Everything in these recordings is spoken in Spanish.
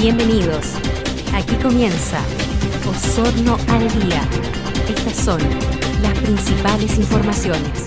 Bienvenidos. Aquí comienza Osorno al Día. Estas son las principales informaciones.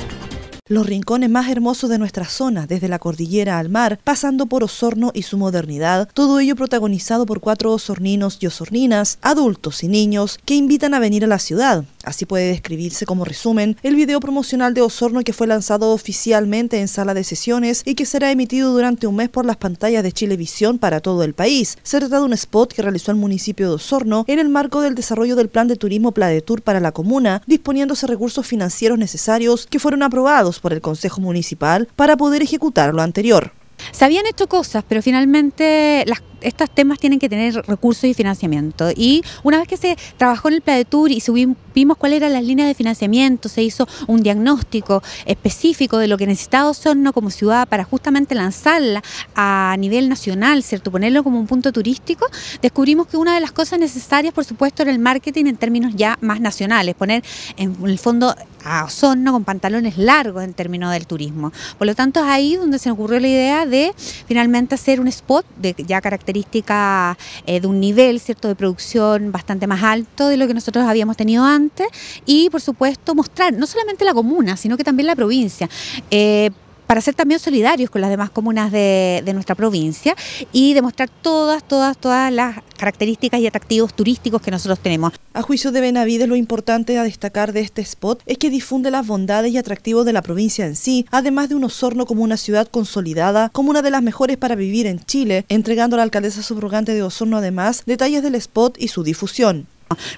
Los rincones más hermosos de nuestra zona, desde la cordillera al mar, pasando por Osorno y su modernidad, todo ello protagonizado por cuatro osorninos y osorninas, adultos y niños, que invitan a venir a la ciudad, Así puede describirse como resumen el video promocional de Osorno que fue lanzado oficialmente en sala de sesiones y que será emitido durante un mes por las pantallas de Chilevisión para todo el país. Se trata de un spot que realizó el municipio de Osorno en el marco del desarrollo del plan de turismo de Tour para la comuna, disponiéndose recursos financieros necesarios que fueron aprobados por el Consejo Municipal para poder ejecutar lo anterior. Se habían hecho cosas, pero finalmente las estos temas tienen que tener recursos y financiamiento. Y una vez que se trabajó en el plan de Tour... y subimos, vimos cuáles eran las líneas de financiamiento, se hizo un diagnóstico específico de lo que necesitaba Osorno como ciudad para justamente lanzarla a nivel nacional, ¿cierto? Ponerlo como un punto turístico, descubrimos que una de las cosas necesarias, por supuesto, era el marketing en términos ya más nacionales, poner en el fondo a Osorno con pantalones largos en términos del turismo. Por lo tanto, es ahí donde se ocurrió la idea de finalmente hacer un spot de ya caracter característica eh, de un nivel cierto de producción bastante más alto de lo que nosotros habíamos tenido antes y por supuesto mostrar no solamente la comuna sino que también la provincia. Eh, para ser también solidarios con las demás comunas de, nuestra provincia y demostrar todas, todas, todas las características y atractivos turísticos que nosotros tenemos. A juicio de Benavides, lo importante a destacar de este spot es que difunde las bondades y atractivos de la provincia en sí, además de un Osorno como una ciudad consolidada, como una de las mejores para vivir en Chile, entregando a la alcaldesa subrogante de Osorno además detalles del spot y su difusión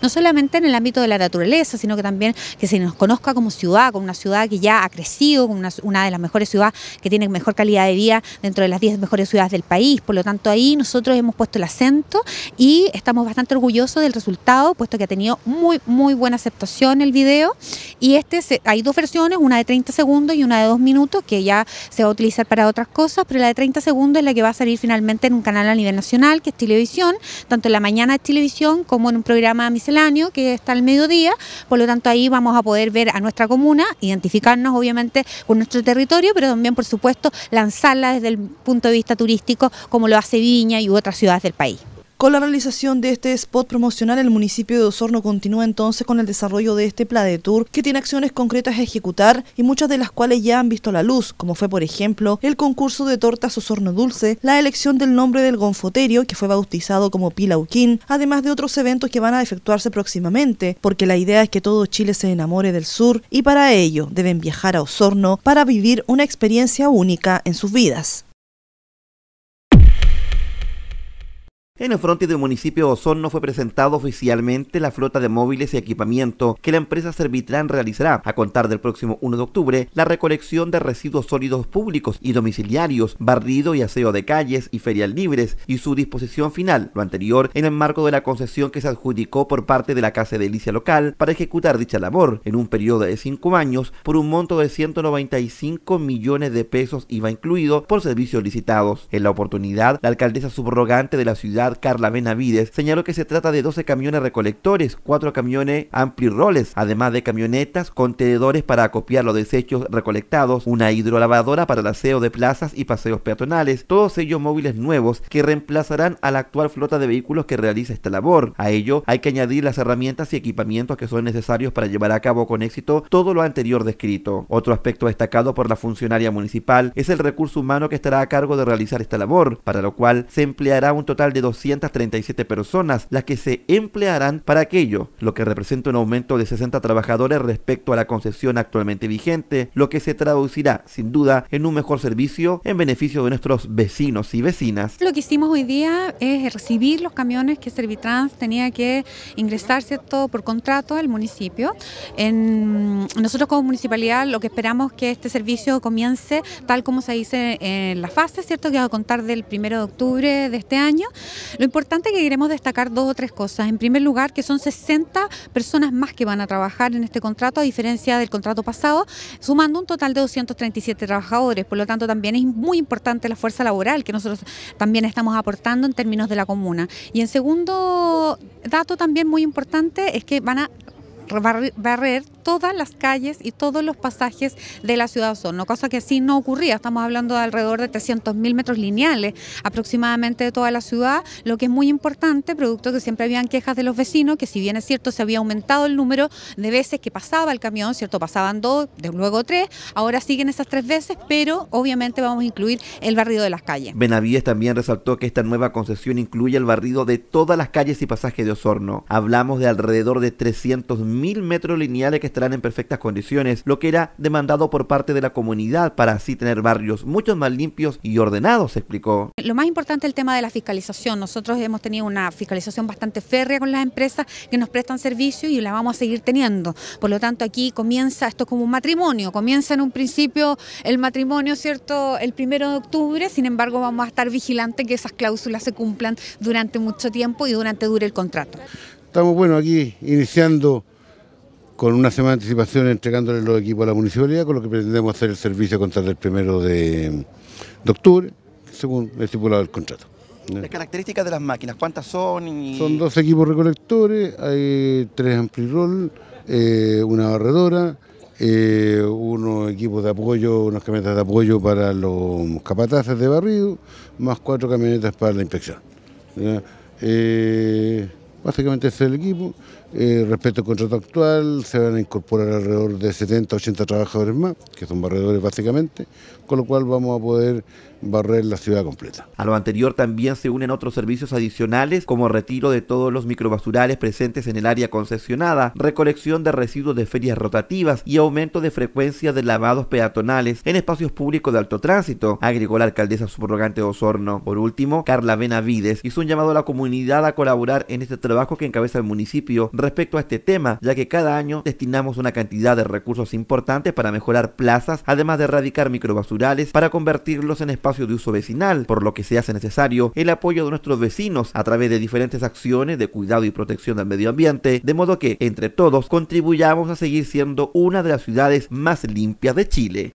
no solamente en el ámbito de la naturaleza, sino que también que se nos conozca como ciudad, como una ciudad que ya ha crecido, como una, de las mejores ciudades que tiene mejor calidad de vida dentro de las 10 mejores ciudades del país. Por lo tanto, ahí nosotros hemos puesto el acento y estamos bastante orgullosos del resultado, puesto que ha tenido muy, muy buena aceptación el video. Y este hay dos versiones, una de 30 segundos y una de 2 minutos, que ya se va a utilizar para otras cosas, pero la de 30 segundos es la que va a salir finalmente en un canal a nivel nacional, que es Televisión, tanto en la mañana de Televisión como en un programa a misceláneo que está al mediodía, por lo tanto ahí vamos a poder ver a nuestra comuna, identificarnos obviamente con nuestro territorio, pero también por supuesto lanzarla desde el punto de vista turístico como lo hace Viña y otras ciudades del país. Con la realización de este spot promocional, el municipio de Osorno continúa entonces con el desarrollo de este plan de Tour, que tiene acciones concretas a ejecutar y muchas de las cuales ya han visto la luz, como fue, por ejemplo, el concurso de tortas Osorno Dulce, la elección del nombre del gonfoterio, que fue bautizado como Pilauquín, además de otros eventos que van a efectuarse próximamente, porque la idea es que todo Chile se enamore del sur y para ello deben viajar a Osorno para vivir una experiencia única en sus vidas. En el frente del municipio de Osorno fue presentado oficialmente la flota de móviles y equipamiento que la empresa Servitran realizará a contar del próximo 1 de octubre la recolección de residuos sólidos públicos y domiciliarios, barrido y aseo de calles y ferias libres y su disposición final, lo anterior en el marco de la concesión que se adjudicó por parte de la Casa de Delicia local para ejecutar dicha labor en un periodo de 5 años por un monto de 195 millones de pesos iba incluido por servicios licitados. En la oportunidad, la alcaldesa subrogante de la ciudad Carla Benavides, señaló que se trata de 12 camiones recolectores, 4 camiones ampli-roles, además de camionetas, contenedores para acopiar los desechos recolectados, una hidrolavadora para el aseo de plazas y paseos peatonales, todos ellos móviles nuevos que reemplazarán a la actual flota de vehículos que realiza esta labor. A ello hay que añadir las herramientas y equipamientos que son necesarios para llevar a cabo con éxito todo lo anterior descrito. Otro aspecto destacado por la funcionaria municipal es el recurso humano que estará a cargo de realizar esta labor, para lo cual se empleará un total de 237 personas, las que se emplearán para aquello, lo que representa un aumento de 60 trabajadores respecto a la concesión actualmente vigente, lo que se traducirá sin duda en un mejor servicio en beneficio de nuestros vecinos y vecinas. Lo que hicimos hoy día es recibir los camiones que Servitrans tenía que ingresar ¿cierto? por contrato al municipio. En, nosotros como municipalidad lo que esperamos que este servicio comience tal como se dice en la fase, ¿cierto? que va a contar del primero de octubre de este año, lo importante es que queremos destacar dos o tres cosas. En primer lugar, que son 60 personas más que van a trabajar en este contrato, a diferencia del contrato pasado, sumando un total de 237 trabajadores. Por lo tanto, también es muy importante la fuerza laboral que nosotros también estamos aportando en términos de la comuna. Y en segundo dato también muy importante es que van a barrer todas las calles y todos los pasajes de la ciudad de Osorno, cosa que así no ocurría. Estamos hablando de alrededor de 300.000 metros lineales aproximadamente de toda la ciudad, lo que es muy importante, producto que siempre habían quejas de los vecinos, que si bien es cierto se había aumentado el número de veces que pasaba el camión, ¿cierto? Pasaban dos, luego tres, ahora siguen esas tres veces, pero obviamente vamos a incluir el barrido de las calles. Benavides también resaltó que esta nueva concesión incluye el barrido de todas las calles y pasajes de Osorno. Hablamos de alrededor de 300.000 metros lineales que estarán en perfectas condiciones, lo que era demandado por parte de la comunidad para así tener barrios mucho más limpios y ordenados, explicó. Lo más importante es el tema de la fiscalización. Nosotros hemos tenido una fiscalización bastante férrea con las empresas que nos prestan servicio y la vamos a seguir teniendo. Por lo tanto, aquí comienza, esto como un matrimonio, comienza en un principio el matrimonio, ¿cierto?, el primero de octubre, sin embargo vamos a estar vigilantes que esas cláusulas se cumplan durante mucho tiempo y durante dure el contrato. Estamos, bueno, aquí iniciando con una semana de anticipación entregándole los equipos a la municipalidad, con lo que pretendemos hacer el servicio contra el primero de, octubre, según estipulado el contrato. Las características de las máquinas, ¿cuántas son? Son dos equipos recolectores, hay tres ampli eh, una barredora, eh, unos equipos de apoyo, unas camionetas de apoyo para los capataces de barrido, más cuatro camionetas para la inspección. Eh, básicamente ese es el equipo. Eh, respecto al contrato actual, se van a incorporar alrededor de 70, 80 trabajadores más, que son barredores básicamente, con lo cual vamos a poder barrer la ciudad completa. A lo anterior también se unen otros servicios adicionales, como retiro de todos los microbasurales presentes en el área concesionada, recolección de residuos de ferias rotativas y aumento de frecuencia de lavados peatonales en espacios públicos de alto tránsito, agregó la alcaldesa subrogante de Osorno. Por último, Carla Benavides hizo un llamado a la comunidad a colaborar en este trabajo que encabeza el municipio respecto a este tema, ya que cada año destinamos una cantidad de recursos importantes para mejorar plazas, además de erradicar microbasurales para convertirlos en espacios de uso vecinal, por lo que se hace necesario el apoyo de nuestros vecinos a través de diferentes acciones de cuidado y protección del medio ambiente, de modo que entre todos contribuyamos a seguir siendo una de las ciudades más limpias de Chile.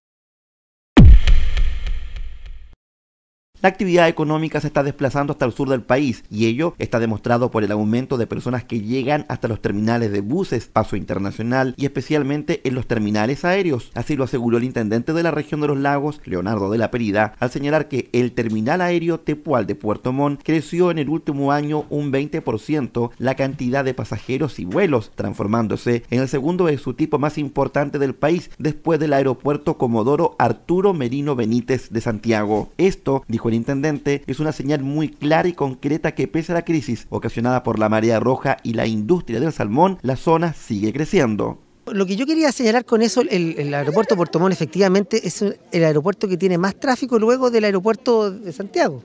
La actividad económica se está desplazando hasta el sur del país y ello está demostrado por el aumento de personas que llegan hasta los terminales de buses, paso internacional y especialmente en los terminales aéreos. Así lo aseguró el intendente de la región de los lagos, Leonardo de la Perida, al señalar que el terminal aéreo Tepual de Puerto Montt creció en el último año un 20% la cantidad de pasajeros y vuelos, transformándose en el segundo de su tipo más importante del país después del aeropuerto Comodoro Arturo Merino Benítez de Santiago. Esto, dijo intendente, es una señal muy clara y concreta que pese a la crisis ocasionada por la marea roja y la industria del salmón, la zona sigue creciendo. Lo que yo quería señalar con eso, el, el aeropuerto Puerto Montt efectivamente es el aeropuerto que tiene más tráfico luego del aeropuerto de Santiago.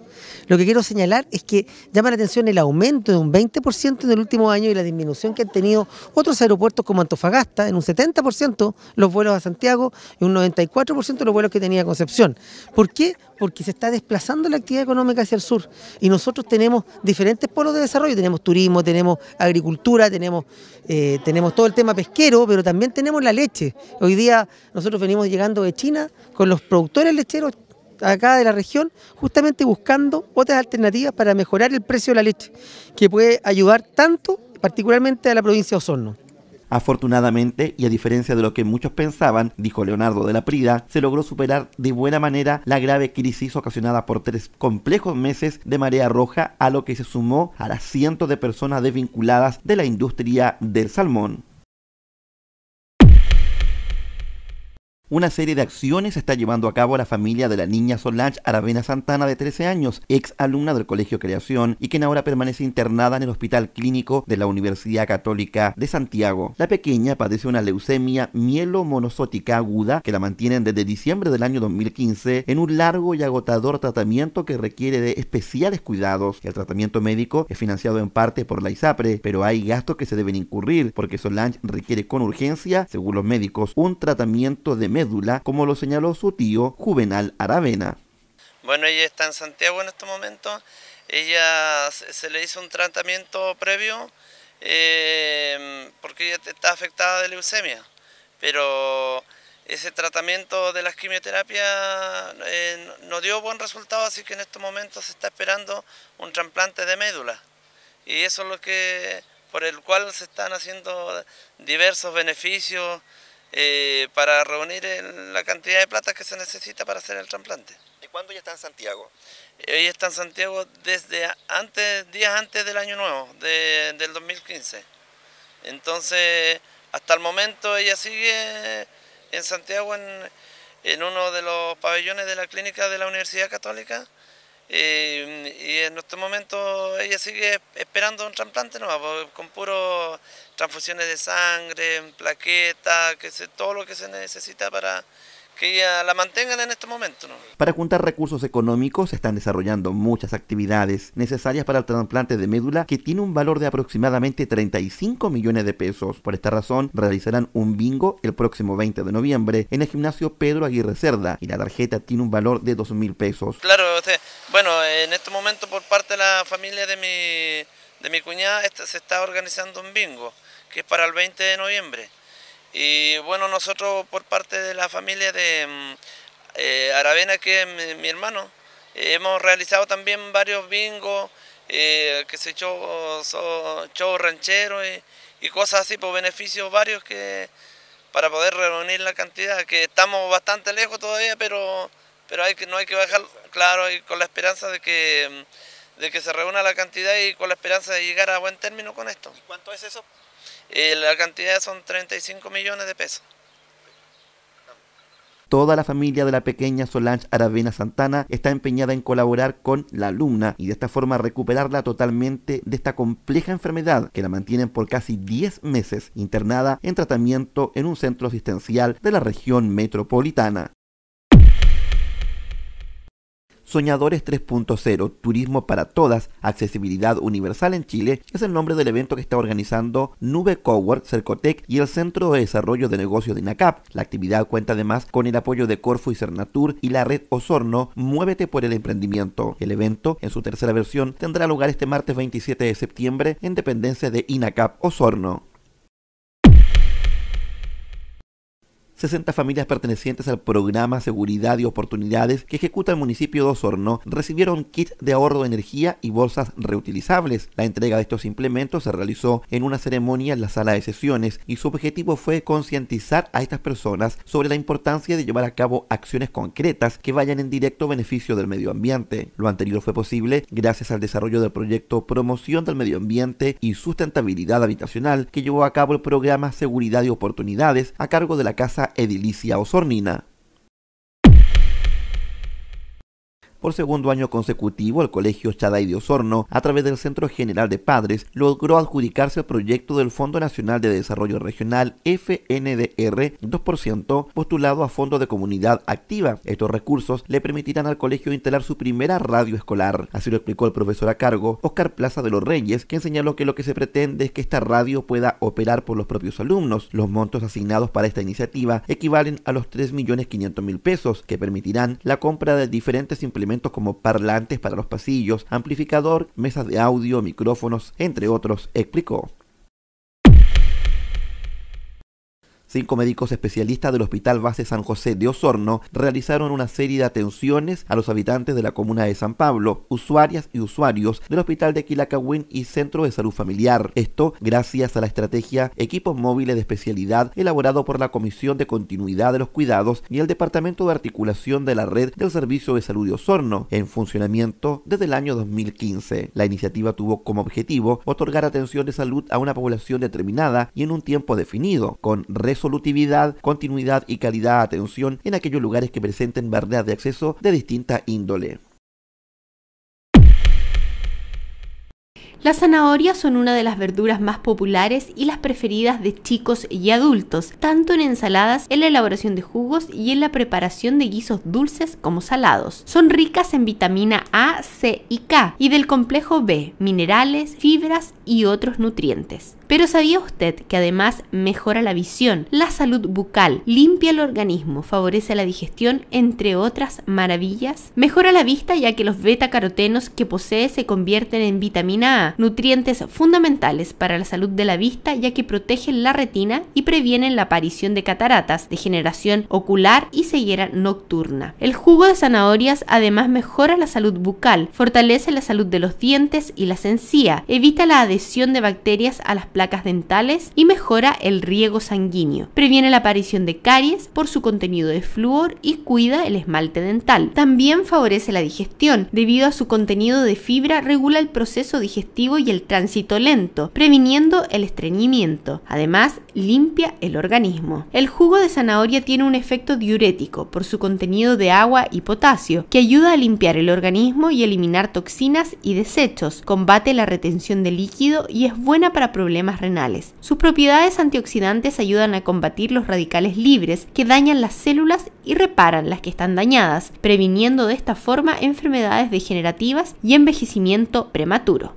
Lo que quiero señalar es que llama la atención el aumento de un 20% en el último año y la disminución que han tenido otros aeropuertos como Antofagasta, en un 70% los vuelos a Santiago y un 94% los vuelos que tenía Concepción. ¿Por qué? porque se está desplazando la actividad económica hacia el sur. Y nosotros tenemos diferentes polos de desarrollo, tenemos turismo, tenemos agricultura, tenemos, eh, tenemos todo el tema pesquero, pero también tenemos la leche. Hoy día nosotros venimos llegando de China con los productores lecheros acá de la región, justamente buscando otras alternativas para mejorar el precio de la leche, que puede ayudar tanto particularmente a la provincia de Osorno. Afortunadamente, y a diferencia de lo que muchos pensaban, dijo Leonardo de la Prida, se logró superar de buena manera la grave crisis ocasionada por tres complejos meses de marea roja, a lo que se sumó a las cientos de personas desvinculadas de la industria del salmón. una serie de acciones está llevando a cabo la familia de la niña Solange Aravena Santana de 13 años, ex alumna del Colegio Creación y quien ahora permanece internada en el Hospital Clínico de la Universidad Católica de Santiago. La pequeña padece una leucemia mielomonosótica aguda que la mantienen desde diciembre del año 2015 en un largo y agotador tratamiento que requiere de especiales cuidados. El tratamiento médico es financiado en parte por la ISAPRE, pero hay gastos que se deben incurrir porque Solange requiere con urgencia, según los médicos, un tratamiento de médula, como lo señaló su tío Juvenal Aravena. Bueno, ella está en Santiago en este momento... Ella se le hizo un tratamiento previo em, porque ella está afectada de leucemia, pero ese tratamiento de la quimioterapia... Eh, no dio buen resultado, así que en este momento... se está esperando un trasplante de médula. Y eso es lo que, por el cual se están haciendo diversos beneficios eh, para reunir la cantidad de plata que se necesita para hacer el trasplante. ¿Y cuándo ya está en Santiago? Ella está en Santiago desde antes, días antes del año nuevo, del 2015. Entonces, hasta el momento ella sigue en Santiago en, en uno de los pabellones de la clínica de la Universidad Católica. Eh, y en este momento ella sigue esperando un trasplante nuevo, con puro transfusiones de sangre, plaquetas, que se, todo lo que se necesita para que ella la mantengan en este momento. ¿no? Para juntar recursos económicos se están desarrollando muchas actividades necesarias para el trasplante de médula que tiene un valor de aproximadamente 35 millones de pesos. Por esta razón realizarán un bingo el próximo 20 de noviembre en el gimnasio Pedro Aguirre Cerda y la tarjeta tiene un valor de 2 mil pesos. Claro, bueno, en este momento por parte de la familia de mi, de mi cuñada este, se está organizando un bingo, que es para el 20 de noviembre. Y bueno, nosotros por parte de la familia de mm, eh, Aravena, que es mi, hermano, eh, hemos realizado también varios bingos, eh, que se echó ranchero y, y, cosas así, por beneficios varios que para poder reunir la cantidad, que estamos bastante lejos todavía, pero pero no hay que bajar, claro, y con la esperanza de que, se reúna la cantidad y con la esperanza de llegar a buen término con esto. cuánto es eso? Eh, la cantidad son 35 millones de pesos toda la familia de la pequeña Solange Aravena Santana está empeñada en colaborar con la alumna y de esta forma recuperarla totalmente de esta compleja enfermedad que la mantienen por casi 10 meses internada en tratamiento en un centro asistencial de la región metropolitana. Soñadores 3.0, Turismo para Todas, Accesibilidad Universal en Chile, es el nombre del evento que está organizando Nube Cowork, Cercotec y el Centro de Desarrollo de Negocios de INACAP. La actividad cuenta además con el apoyo de Corfu y Cernatur y la red Osorno Muévete por el Emprendimiento. El evento, en su tercera versión, tendrá lugar este martes 27 de septiembre en dependencia de INACAP Osorno. 60 familias pertenecientes al programa Seguridad y Oportunidades que ejecuta el municipio de Osorno recibieron kits de ahorro de energía y bolsas reutilizables. La entrega de estos implementos se realizó en una ceremonia en la sala de sesiones y su objetivo fue concientizar a estas personas sobre la importancia de llevar a cabo acciones concretas que vayan en directo beneficio del medio ambiente. Lo anterior fue posible gracias al desarrollo del proyecto Promoción del Medio Ambiente y Sustentabilidad Habitacional que llevó a cabo el programa Seguridad y Oportunidades a cargo de la Casa edilicia osornina. Por segundo año consecutivo, el Colegio Chaday de Osorno, a través del Centro General de Padres, logró adjudicarse el proyecto del Fondo Nacional de Desarrollo Regional FNDR 2% postulado a Fondo de Comunidad Activa. Estos recursos le permitirán al colegio instalar su primera radio escolar. Así lo explicó el profesor a cargo, Oscar Plaza de los Reyes, que señaló que lo que se pretende es que esta radio pueda operar por los propios alumnos. Los montos asignados para esta iniciativa equivalen a los 3.500.000 pesos, que permitirán la compra de diferentes implementos como parlantes para los pasillos, amplificador, mesas de audio, micrófonos, entre otros, explicó. Cinco médicos especialistas del Hospital Base San José de Osorno realizaron una serie de atenciones a los habitantes de la comuna de San Pablo, usuarias y usuarios del Hospital de Quilacagüín y Centro de Salud Familiar. Esto gracias a la estrategia Equipos Móviles de Especialidad elaborado por la Comisión de Continuidad de los Cuidados y el Departamento de Articulación de la Red del Servicio de Salud de Osorno, en funcionamiento desde el año 2015. La iniciativa tuvo como objetivo otorgar atención de salud a una población determinada y en un tiempo definido, con resultados solutividad, continuidad y calidad de atención en aquellos lugares que presenten barreras de acceso de distinta índole. Las zanahorias son una de las verduras más populares y las preferidas de chicos y adultos, tanto en ensaladas, en la elaboración de jugos y en la preparación de guisos dulces como salados. Son ricas en vitamina A, C y K y del complejo B, minerales, fibras y otros nutrientes. Pero ¿sabía usted que además mejora la visión, la salud bucal, limpia el organismo, favorece la digestión, entre otras maravillas? Mejora la vista ya que los beta carotenos que posee se convierten en vitamina A nutrientes fundamentales para la salud de la vista ya que protegen la retina y previenen la aparición de cataratas, degeneración ocular y ceguera nocturna. El jugo de zanahorias además mejora la salud bucal, fortalece la salud de los dientes y la encías, evita la adhesión de bacterias a las placas dentales y mejora el riego sanguíneo, previene la aparición de caries por su contenido de flúor y cuida el esmalte dental. También favorece la digestión, debido a su contenido de fibra regula el proceso digestivo y el tránsito lento, previniendo el estreñimiento. Además, limpia el organismo. El jugo de zanahoria tiene un efecto diurético por su contenido de agua y potasio, que ayuda a limpiar el organismo y eliminar toxinas y desechos, combate la retención de líquido y es buena para problemas renales. Sus propiedades antioxidantes ayudan a combatir los radicales libres que dañan las células y reparan las que están dañadas, previniendo de esta forma enfermedades degenerativas y envejecimiento prematuro.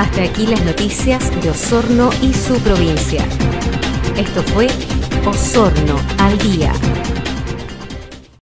Hasta aquí las noticias de Osorno y su provincia. Esto fue Osorno al día.